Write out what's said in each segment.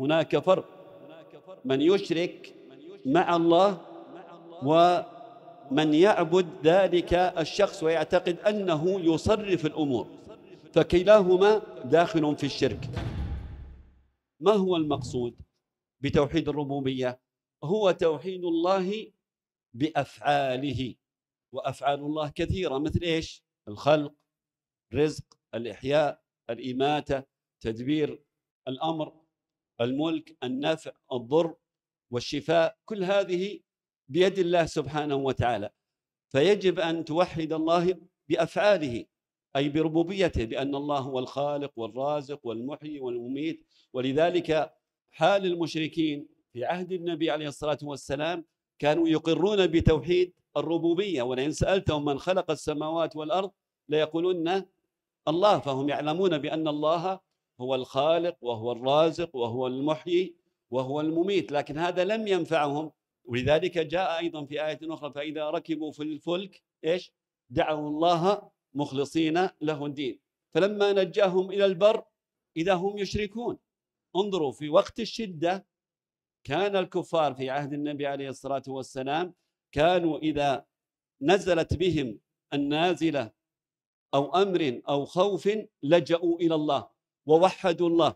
هناك فرق من يشرك مع الله ومن يعبد ذلك الشخص ويعتقد أنه يصرف الأمور فكلاهما داخل في الشرك ما هو المقصود بتوحيد الربوبية هو توحيد الله بأفعاله وأفعال الله كثيرة مثل إيش الخلق رزق الإحياء الإماتة تدبير الأمر الملك النافع الضر والشفاء كل هذه بيد الله سبحانه وتعالى فيجب أن توحد الله بأفعاله أي بربوبيته بأن الله هو الخالق والرازق والمحيي والمميت ولذلك حال المشركين في عهد النبي عليه الصلاة والسلام كانوا يقرون بتوحيد الربوبية ولئن سألتهم من خلق السماوات والأرض ليقولن الله فهم يعلمون بأن الله هو الخالق وهو الرازق وهو المحيي وهو المميت لكن هذا لم ينفعهم ولذلك جاء ايضا في ايه اخرى فاذا ركبوا في الفلك ايش؟ دعوا الله مخلصين له الدين فلما نجاهم الى البر اذا هم يشركون انظروا في وقت الشده كان الكفار في عهد النبي عليه الصلاه والسلام كانوا اذا نزلت بهم النازله او امر او خوف لجأوا الى الله ووحدوا الله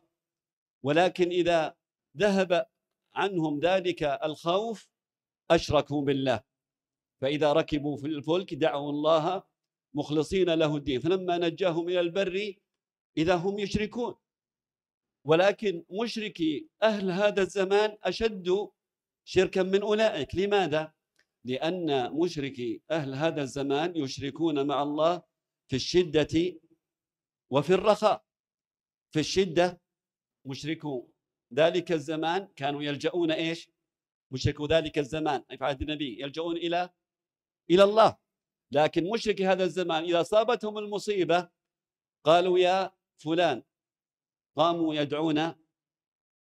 ولكن إذا ذهب عنهم ذلك الخوف أشركوا بالله فإذا ركبوا في الفلك دعوا الله مخلصين له الدين فلما نجاهم إلى البر إذا هم يشركون ولكن مشركي أهل هذا الزمان أشد شركا من أولئك لماذا؟ لأن مشركي أهل هذا الزمان يشركون مع الله في الشدة وفي الرخاء في الشدة مشركو ذلك الزمان كانوا يلجؤون إيش مشركو ذلك الزمان يعني في عهد النبي يلجؤون إلى إلى الله لكن مشرك هذا الزمان إذا أصابتهم المصيبة قالوا يا فلان قاموا يدعون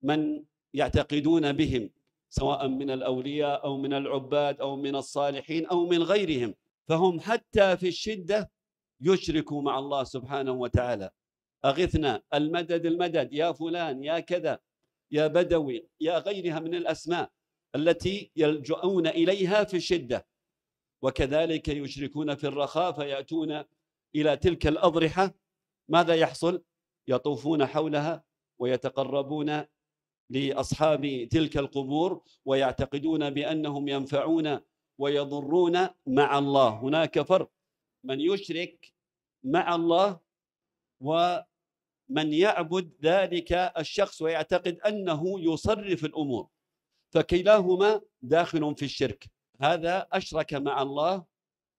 من يعتقدون بهم سواء من الأولياء أو من العباد أو من الصالحين أو من غيرهم فهم حتى في الشدة يشركوا مع الله سبحانه وتعالى أغثنا المدد المدد يا فلان يا كذا يا بدوي يا غيرها من الأسماء التي يلجؤون إليها في الشدة وكذلك يشركون في الرخاء فيأتون إلى تلك الأضرحة ماذا يحصل؟ يطوفون حولها ويتقربون لأصحاب تلك القبور ويعتقدون بأنهم ينفعون ويضرون مع الله هناك فرق من يشرك مع الله ومن يعبد ذلك الشخص ويعتقد أنه يصرف الأمور فكلاهما داخل في الشرك هذا أشرك مع الله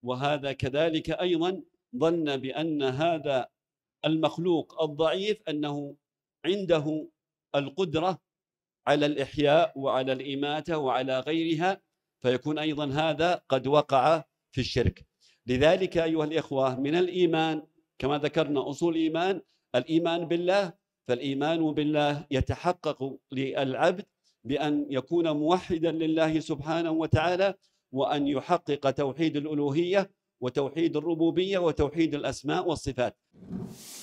وهذا كذلك أيضا ظن بأن هذا المخلوق الضعيف أنه عنده القدرة على الإحياء وعلى الإماتة وعلى غيرها فيكون أيضا هذا قد وقع في الشرك لذلك أيها الإخوة من الإيمان كما ذكرنا أصول إيمان الإيمان بالله فالإيمان بالله يتحقق للعبد بأن يكون موحدا لله سبحانه وتعالى وأن يحقق توحيد الألوهية وتوحيد الربوبية وتوحيد الأسماء والصفات